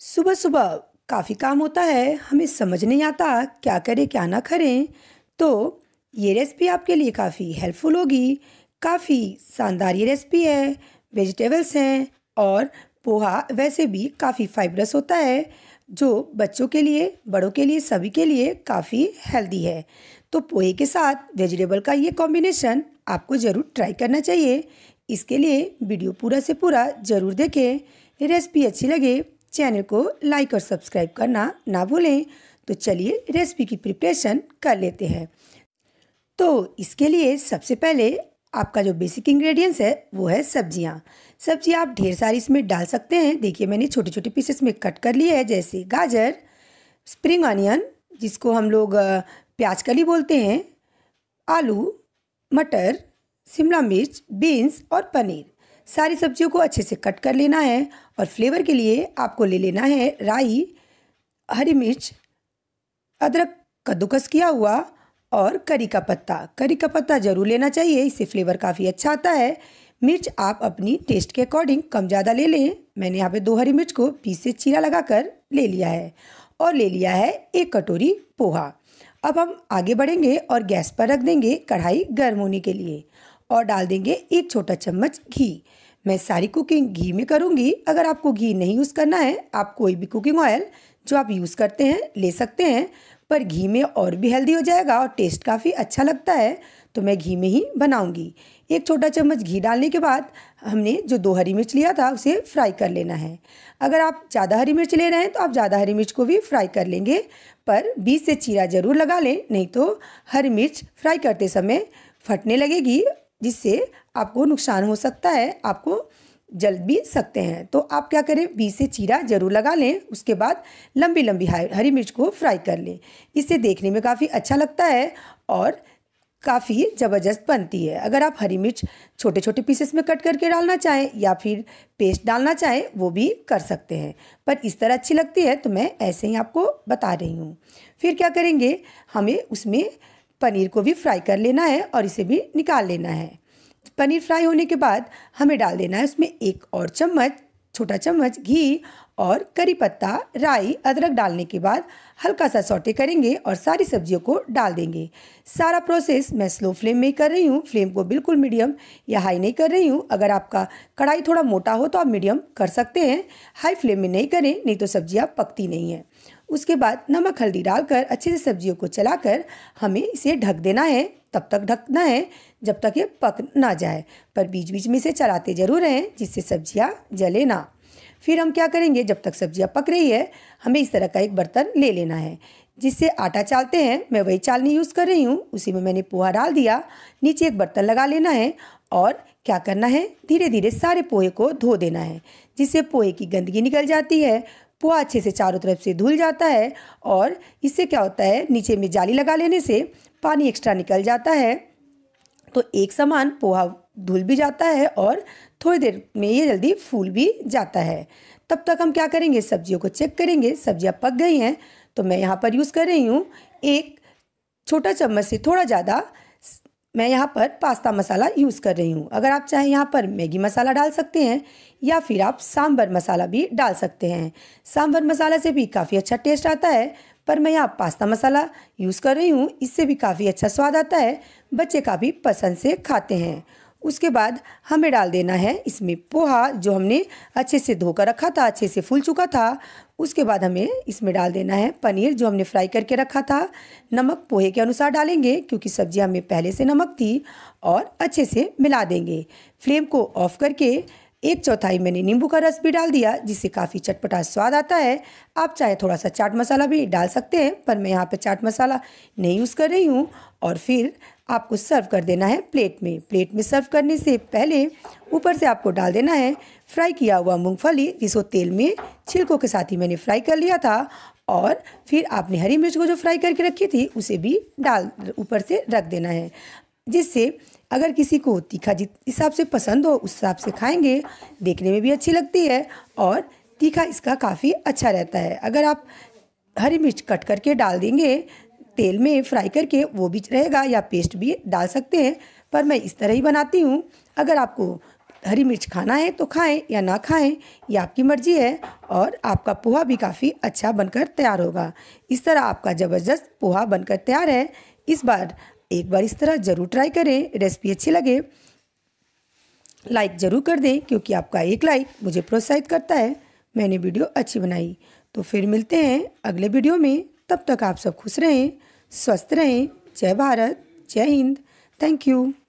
सुबह सुबह काफ़ी काम होता है हमें समझ नहीं आता क्या करें क्या ना करें तो ये रेसिपी आपके लिए काफ़ी हेल्पफुल होगी काफ़ी शानदार ये रेसिपी है वेजिटेबल्स हैं और पोहा वैसे भी काफ़ी फाइबरस होता है जो बच्चों के लिए बड़ों के लिए सभी के लिए काफ़ी हेल्दी है तो पोहे के साथ वेजिटेबल का ये कॉम्बिनेशन आपको ज़रूर ट्राई करना चाहिए इसके लिए वीडियो पूरा से पूरा ज़रूर देखें रेसिपी अच्छी लगे चैनल को लाइक और सब्सक्राइब करना ना भूलें तो चलिए रेसिपी की प्रिपरेशन कर लेते हैं तो इसके लिए सबसे पहले आपका जो बेसिक इंग्रेडिएंट्स है वो है सब्जियाँ सब्जी आप ढेर सारी इसमें डाल सकते हैं देखिए मैंने छोटे छोटे पीसेस में कट कर लिए है जैसे गाजर स्प्रिंग ऑनियन जिसको हम लोग प्याज कली बोलते हैं आलू मटर शिमला मिर्च बीन्स और पनीर सारी सब्जियों को अच्छे से कट कर लेना है और फ्लेवर के लिए आपको ले लेना है राई हरी मिर्च अदरक कद्दूकस किया हुआ और करी का पत्ता करी का पत्ता ज़रूर लेना चाहिए इससे फ्लेवर काफ़ी अच्छा आता है मिर्च आप अपनी टेस्ट के अकॉर्डिंग कम ज़्यादा ले लें मैंने यहाँ पे दो हरी मिर्च को पीस से चीरा लगाकर ले लिया है और ले लिया है एक कटोरी पोहा अब हम आगे बढ़ेंगे और गैस पर रख देंगे कढ़ाई गर्म होने के लिए और डाल देंगे एक छोटा चम्मच घी मैं सारी कुकिंग घी में करूँगी अगर आपको घी नहीं यूज़ करना है आप कोई भी कुकिंग ऑयल जो आप यूज़ करते हैं ले सकते हैं पर घी में और भी हेल्दी हो जाएगा और टेस्ट काफ़ी अच्छा लगता है तो मैं घी में ही बनाऊंगी एक छोटा चम्मच घी डालने के बाद हमने जो दो हरी मिर्च लिया था उसे फ्राई कर लेना है अगर आप ज़्यादा हरी मिर्च ले रहे हैं तो आप ज़्यादा हरी मिर्च को भी फ्राई कर लेंगे पर बीच से चीरा ज़रूर लगा लें नहीं तो हरी मिर्च फ्राई करते समय फटने लगेगी जिससे आपको नुकसान हो सकता है आपको जल भी सकते हैं तो आप क्या करें बीज से चीरा जरूर लगा लें उसके बाद लंबी लंबी हरी मिर्च को फ्राई कर लें इससे देखने में काफ़ी अच्छा लगता है और काफ़ी ज़बरदस्त बनती है अगर आप हरी मिर्च छोटे छोटे पीसेस में कट करके डालना चाहें या फिर पेस्ट डालना चाहें वो भी कर सकते हैं पर इस तरह अच्छी लगती है तो मैं ऐसे ही आपको बता रही हूँ फिर क्या करेंगे हमें उसमें पनीर को भी फ्राई कर लेना है और इसे भी निकाल लेना है पनीर फ्राई होने के बाद हमें डाल देना है उसमें एक और चम्मच छोटा चम्मच घी और करी पत्ता राई अदरक डालने के बाद हल्का सा सौटे करेंगे और सारी सब्जियों को डाल देंगे सारा प्रोसेस मैं स्लो फ्लेम में ही कर रही हूँ फ्लेम को बिल्कुल मीडियम या हाई नहीं कर रही हूँ अगर आपका कढ़ाई थोड़ा मोटा हो तो आप मीडियम कर सकते हैं हाई फ्लेम में नहीं करें नहीं तो सब्जियाँ पकती नहीं हैं उसके बाद नमक हल्दी डालकर अच्छे से सब्जियों को चलाकर हमें इसे ढक देना है तब तक ढकना है जब तक ये पक ना जाए पर बीच बीच में इसे चलाते ज़रूर रहें जिससे सब्जियाँ जले ना फिर हम क्या करेंगे जब तक सब्जियाँ पक रही है हमें इस तरह का एक बर्तन ले लेना है जिससे आटा चालते हैं मैं वही चालनी यूज़ कर रही हूँ उसी में मैंने पोहा डाल दिया नीचे एक बर्तन लगा लेना है और क्या करना है धीरे धीरे सारे पोहे को धो देना है जिससे पोहे की गंदगी निकल जाती है पोहा अच्छे से चारों तरफ से धुल जाता है और इससे क्या होता है नीचे में जाली लगा लेने से पानी एक्स्ट्रा निकल जाता है तो एक समान पोहा धुल भी जाता है और थोड़ी देर में ये जल्दी फूल भी जाता है तब तक हम क्या करेंगे सब्जियों को चेक करेंगे सब्जियां पक गई हैं तो मैं यहाँ पर यूज़ कर रही हूँ एक छोटा चम्मच से थोड़ा ज़्यादा मैं यहाँ पर पास्ता मसाला यूज़ कर रही हूँ अगर आप चाहें यहाँ पर मैगी मसाला डाल सकते हैं या फिर आप सांभर मसाला भी डाल सकते हैं सांभर मसाला से भी काफ़ी अच्छा टेस्ट आता है पर मैं यहाँ पास्ता मसाला यूज़ कर रही हूँ इससे भी काफ़ी अच्छा स्वाद आता है बच्चे काफ़ी पसंद से खाते हैं उसके बाद हमें डाल देना है इसमें पोहा जो हमने अच्छे से धोकर रखा था अच्छे से फूल चुका था उसके बाद हमें इसमें डाल देना है पनीर जो हमने फ्राई करके रखा था नमक पोहे के अनुसार डालेंगे क्योंकि सब्जी हमें पहले से नमक थी और अच्छे से मिला देंगे फ्लेम को ऑफ करके एक चौथाई मैंने नींबू का रस भी डाल दिया जिससे काफ़ी चटपटा स्वाद आता है आप चाहे थोड़ा सा चाट मसाला भी डाल सकते हैं पर मैं यहाँ पे चाट मसाला नहीं यूज़ कर रही हूँ और फिर आपको सर्व कर देना है प्लेट में प्लेट में सर्व करने से पहले ऊपर से आपको डाल देना है फ्राई किया हुआ मूंगफली जिसको तेल में छिलकों के साथ ही मैंने फ्राई कर लिया था और फिर आपने हरी मिर्च को जो फ्राई करके रखी थी उसे भी डाल ऊपर से रख देना है जिससे अगर किसी को तीखा जिस हिसाब से पसंद हो उस हिसाब से खाएंगे देखने में भी अच्छी लगती है और तीखा इसका काफ़ी अच्छा रहता है अगर आप हरी मिर्च कट करके डाल देंगे तेल में फ्राई करके वो भी रहेगा या पेस्ट भी डाल सकते हैं पर मैं इस तरह ही बनाती हूँ अगर आपको हरी मिर्च खाना है तो खाएं या ना खाएं ये आपकी मर्ज़ी है और आपका पोहा भी काफ़ी अच्छा बनकर तैयार होगा इस तरह आपका ज़बरदस्त पोहा बनकर तैयार है इस बार एक बार इस तरह ज़रूर ट्राई करें रेसिपी अच्छी लगे लाइक ज़रूर कर दें क्योंकि आपका एक लाइक मुझे प्रोत्साहित करता है मैंने वीडियो अच्छी बनाई तो फिर मिलते हैं अगले वीडियो में तब तक आप सब खुश रहें स्वस्थ रहें जय भारत जय हिंद थैंक यू